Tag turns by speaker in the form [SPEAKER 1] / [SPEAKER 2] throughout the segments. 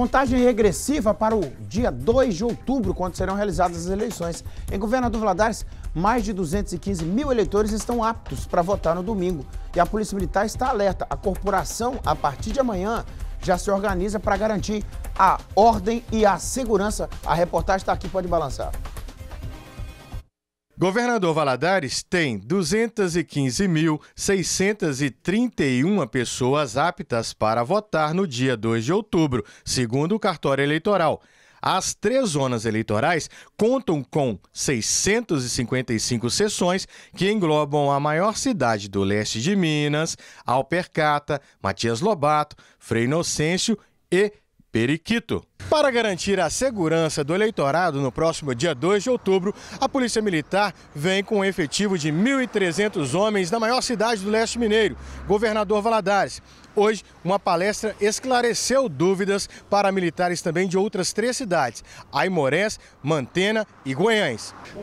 [SPEAKER 1] Contagem regressiva para o dia 2 de outubro, quando serão realizadas as eleições. Em Governador Vladares, mais de 215 mil eleitores estão aptos para votar no domingo. E a Polícia Militar está alerta. A corporação, a partir de amanhã, já se organiza para garantir a ordem e a segurança. A reportagem está aqui, pode balançar. Governador Valadares tem 215.631 pessoas aptas para votar no dia 2 de outubro, segundo o cartório eleitoral. As três zonas eleitorais contam com 655 sessões que englobam a maior cidade do leste de Minas, Alpercata, Matias Lobato, Frei Inocêncio e Periquito. Para garantir a segurança do eleitorado no próximo dia 2 de outubro, a Polícia Militar vem com um efetivo de 1.300 homens na maior cidade do leste mineiro, Governador Valadares. Hoje, uma palestra esclareceu dúvidas para militares também de outras três cidades, Aimorés, Mantena e Goiânia.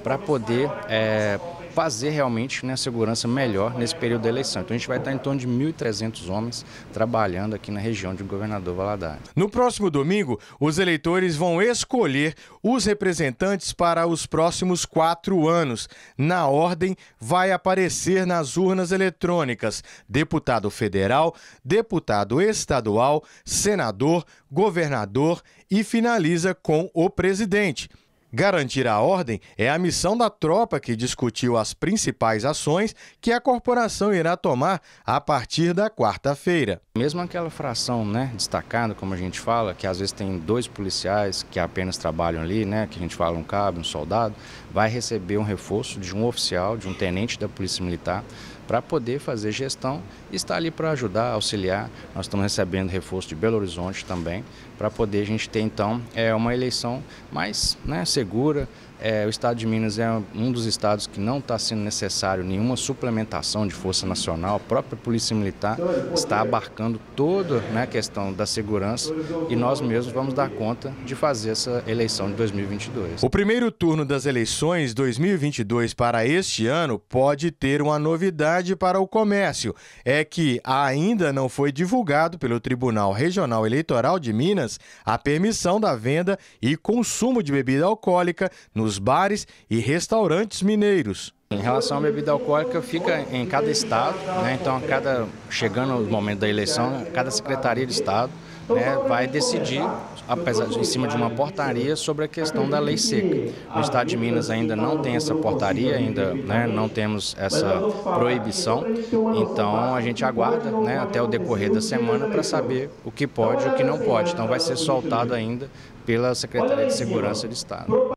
[SPEAKER 2] Para poder é, fazer realmente né, segurança melhor nesse período da eleição. Então a gente vai estar em torno de 1.300 homens trabalhando aqui na região de Governador Valadares. No próximo domingo, o os
[SPEAKER 1] eleitores vão escolher os representantes para os próximos quatro anos. Na ordem, vai aparecer nas urnas eletrônicas: deputado federal, deputado estadual, senador, governador e finaliza com o presidente. Garantir a ordem é a missão da tropa que discutiu as principais ações que a corporação irá tomar
[SPEAKER 2] a partir da quarta-feira. Mesmo aquela fração né, destacada, como a gente fala, que às vezes tem dois policiais que apenas trabalham ali, né, que a gente fala um cabo, um soldado, vai receber um reforço de um oficial, de um tenente da Polícia Militar, para poder fazer gestão e estar ali para ajudar, auxiliar. Nós estamos recebendo reforço de Belo Horizonte também, para poder a gente ter então é, uma eleição mais né, segura, é, o estado de Minas é um dos estados que não está sendo necessário nenhuma suplementação de força nacional. A própria Polícia Militar está abarcando toda né, a questão da segurança e nós mesmos vamos dar conta de fazer essa eleição de 2022. O primeiro turno das eleições
[SPEAKER 1] 2022 para este ano pode ter uma novidade para o comércio. É que ainda não foi divulgado pelo Tribunal Regional Eleitoral de Minas a permissão da venda e consumo de bebida alcoólica no pelos bares e restaurantes mineiros.
[SPEAKER 2] Em relação à bebida alcoólica, fica em cada estado, né? então a cada chegando o momento da eleição, cada secretaria de estado né, vai decidir, apesar de, em cima de uma portaria, sobre a questão da lei seca. O Estado de Minas ainda não tem essa portaria, ainda né, não temos essa proibição, então a gente aguarda né, até o decorrer da semana para saber o que pode e o que não pode. Então vai ser soltado ainda pela Secretaria de Segurança do Estado.